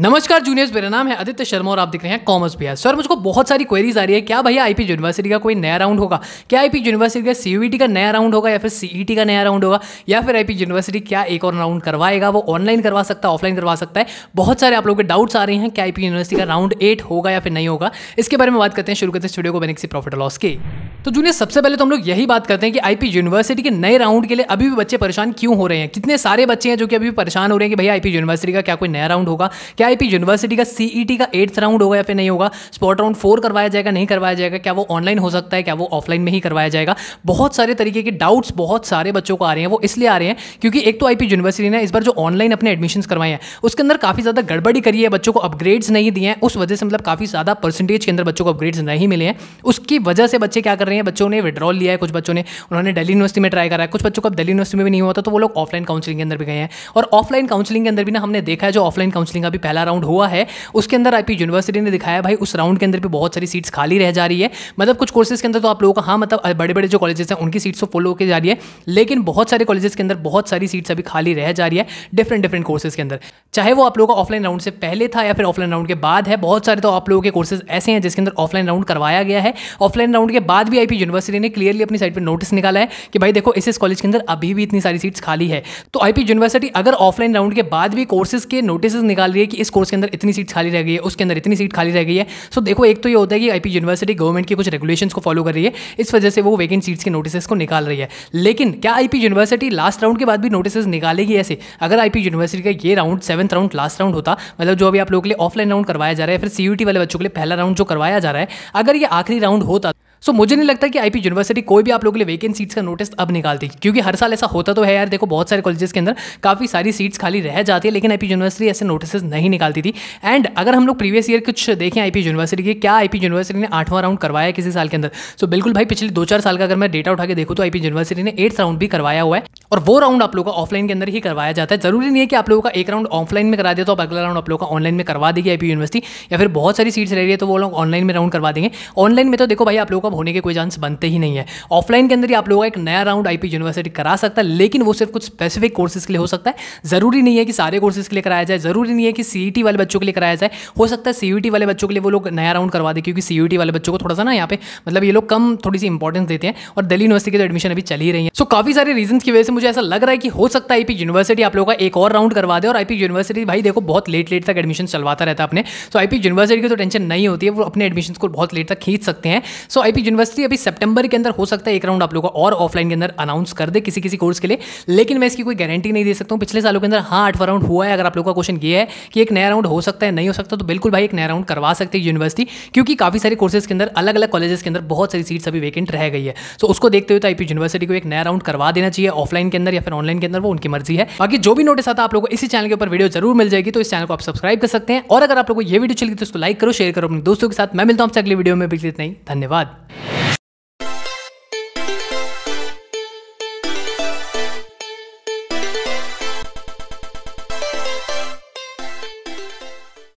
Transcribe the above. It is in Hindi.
नमस्कार जूनियर्स मेरा नाम है आदित्य शर्मा और आप देख रहे हैं कॉमर्स बिहार सर मुझको बहुत सारी क्वेरीज आ रही है क्या भैया आईपी यूनिवर्सिटी का कोई नया राउंड होगा क्या आईपी यूनिवर्सिटी का सीयूईटी e का नया राउंड होगा या फिर सीईटी e का नया राउंड होगा या फिर आईपी यूनिवर्सिटी क्या एक और राउंड करवाएगा वो ऑनलाइन करवा सकता है ऑफलाइन करवा सकता है बहुत सारे आप लोग के डाउट्स आ रहे हैं क्या आईपी यूनिवर्सिटी का राउंड एट होगा या फिर नहीं होगा इसके बारे में बात करते हैं शुरू करते हैं स्टूडियो को बने किसी प्रॉफिट लॉस की तो जूनियर सबसे पहले तो हम लोग यही बात करते हैं कि आईपी यूनिवर्सिटी के नए राउंड के लिए अभी भी बच्चे परेशान क्यों हो रहे हैं कितने सारे बच्चे हैं जो कि अभी भी परेशान हो रहे हैं कि भैया आईपी यूनिवर्सिटी का क्या कोई नया राउंड होगा क्या आईपी यूनिवर्सिटी का सीईटी e का एट्थ राउंड होगा या फिर नहीं होगा स्पॉट राउंड फोर करवाया जाएगा नहीं करवाया जाएगा क्या वो ऑनलाइन हो सकता है क्या वो ऑफलाइन में ही करवाया जाएगा बहुत सारे तरीके के डाउट्स बहुत सारे बच्चों को आ रहे हैं वो इसलिए आ रहे हैं क्योंकि एक तो आईपी यूनिवर्सिटी ने इस बार जो ऑनलाइन अपने एडमिशन करवाए हैं उसके अंदर काफी ज्यादा गड़बड़ी करी है बच्चों को अपग्रेड्स नहीं दिए हैं उस वजह से मतलब काफी ज्यादा परसेंटेज के अंदर बच्चों को अपग्रेड्स नहीं मिले हैं उसकी वजह से बच्चे क्या कर रहे रही हैं बच्चों ने विड्रॉल लिया है कुछ बच्चों ने उन्होंने दिल्ली यूनिवर्सिटी में ट्राई करा है कुछ बच्चों को अब दिल्ली यूनिवर्सिटी में भी नहीं हुआ था तो वो लोग ऑफलाइन काउंसलिंग के अंदर भी गए हैं और ऑफलाइन काउंसलिंग के अंदर भी ना हमने देखा है जो ऑफलाइन काउंसलिंग का भी पहला राउंड हुआ है उसके अंदर आईपी यूनिवर्सिटी ने दिखाया भाई उस राउंड के अंदर भी बहुत सारी सीट्स खाली रह जा रही है मतलब कुछ कोर्सेज के अंदर तो आप लोगों का हाँ मतलब बड़े बड़े जो कॉलेजेस हैं उनकी सीट्स तो फुल होकर जा रही है लेकिन बहुत सारे कॉलेजेस के अंदर बहुत सारी सीट्स अभी खाली रह जा रही है डिफरेंट डिफरेंट कोर्सेज के अंदर चाहे वो आप लोगों का ऑफलाइन राउंड से पहले था या फिर ऑफलाइन राउंड के बाद है बहुत सारे तो आप लोगों के कोर्सेज ऐसे हैं जिसके अंदर ऑफलाइन राउंड करवाया गया है ऑफलाइन राउंड के बाद भी वीआईपी यूनिवर्सिटी ने क्लियरली अपनी साइड पर नोटिस निकाला है कि भाई देखो इस कॉलेज के अंदर अभी भी इतनी सारी सीट्स खाली है तो आई यूनिवर्सिटी अगर ऑफलाइन राउंड के बाद भी कोर्सेज के नोटिस निकाल रही है कि इस कोर्स के अंदर इतनी सीट खाली रह गई है उसके अंदर इतनी सीट खाली रह गई है सो देखो एक तो ये होता है कि आई यूनिवर्सिटी गवर्नमेंट की कुछ रेगुलेशन को फॉलो कर रही है इस वजह से वो वेकेंट सीट्स के नोटिस को निकाल रही है लेकिन क्या आई यूनिवर्सिटी लास्ट राउंड के बाद भी नोटिस निकालेगी ऐसे अगर आई यूनिवर्सिटी का ये round seventh round last round होता मतलब जो अभी आप लोगों के लिए ऑफलाइन राउंड करवाया जा रहा है फिर सीयूटी वाले बच्चों के लिए पहला राउंड जो करवाया जा रहा है अगर ये आखिरी राउंड होता सो मुझे नहीं लगता कि आईपी यूनिवर्सिटी कोई भी आप लोगों के लिए वेकेंट सीट्स का नोटिस अब निकाल देगी क्योंकि हर साल ऐसा होता तो है यार देखो बहुत सारे कॉलेजेस के अंदर काफ़ी सारी सीट्स खाली रह जाती है लेकिन आईपी यूनिवर्सिटी ऐसे नोटिस नहीं निकालती थी एंड अगर हम लोग प्रीवियस ईयर कुछ देखें आईपी यूनिवर्सिटी के क्या आईपी यूनिवर्सिटी ने आठवां राउंड करवाया किसी साल के अंदर सो बिल्कुल भाई पिछले दो चार साल का अगर मैं डेटा उठा के देखूँ तो आईपी यूनिवर्सिटी ने एट्थ राउंड भी करवाया हुआ है और वो राउंड आप लोगों का ऑफलाइन के अंदर ही करवाया जाता है जरूरी नहीं है कि आप लोगों का एक राउंड ऑफलाइन में करा दे तो आप अगला राउंड आप लोगों का ऑनलाइन में करवा देगी आईपी यूनिवर्सिटी या फिर बहुत सारी सीट्स रह रही है तो वो लोग ऑनलाइन में राउंड करवा देंगे ऑनलाइन में तो देखो भाई आप लोगों का अब होने के कोई चांस बनते ही नहीं है ऑफलाइन के अंदर ही आप लोगों का एक नया राउंड आई यूनिवर्सिटी करा सकता है लेकिन वो सिर्फ कुछ स्पेसिफिक कोर्सेज के लिए हो सकता है ज़रूरी नहीं है कि सारे कोर्सेज के लिए कराया जाए ज़रूरी नहीं है कि सी e वाले बच्चों के लिए कराया जाए हो सकता है सी e वाले बच्चों के लिए वो लोग नया राउंड करवा दे क्योंकि सी e वाले बच्चों को थोड़ा सा ना यहाँ पे मतलब ये लोग कम थोड़ी सी इंपॉर्टेंस देते हैं और दिल्ली यूनिवर्सिटी की तो एडमिशन अभी चल ही रही है सो काफ़ी सारे रीजन की वजह से मुझे ऐसा लग रहा है कि हो सकता है आईपी यूनिवर्सिटी आप लोगों का एक और राउंड करवा दे और आईपी यूनिवर्सिटी भाई देखो बहुत लेट लेट तक एडमिशन चलवाता रहता है अपने सो आईपी यूनिवर्सिटी की तो टेंशन नहीं होती है वो अपने एडमिशन को बहुत लेट तक खींच सकते हैं सो आई कि यूनिवर्सिटी अभी सितंबर के अंदर हो सकता है एक राउंड आप लोगों का और ऑफलाइन के अंदर अनाउंस कर दे किसी किसी कोर्स के लिए लेकिन मैं इसकी कोई गारंटी नहीं दे सकता हूँ पिछले सालों के अंदर हाँ आठवा राउंड हुआ है अगर आप लोगों का क्वेश्चन ये है कि एक नया राउंड हो सकता है नहीं हो सकता तो बिल्कुल भाई एक नया राउंड करवा सकते हैं यूनिवर्सिटी क्योंकि काफी सारे कोर्सेज के अंदर अलग अलग कॉलेजेस के अंदर बहुत सारी सीट्स अभी वेकेंट रह गई है सो उसको देखते हुए तो आईपी यूनिवर्सिटी को एक नया राउंड करवा देना चाहिए ऑफलाइन के अंदर या फिर ऑनलाइन के अंदर वो उनकी मर्जी है बाकी जो भी नोटिस आता आप लोगों को इसी चैनल के ऊपर वीडियो जरूर मिल जाएगी तो इस चैनल को आप सब्सक्राइब कर सकते हैं और अगर आप लोगों को ये वीडियो चली तो उसको लाइक करो शेयर करो अपने दोस्तों के साथ मैं मिलता हूं आपसे अगले वीडियो में बिल्कुल इतना ही धन्यवाद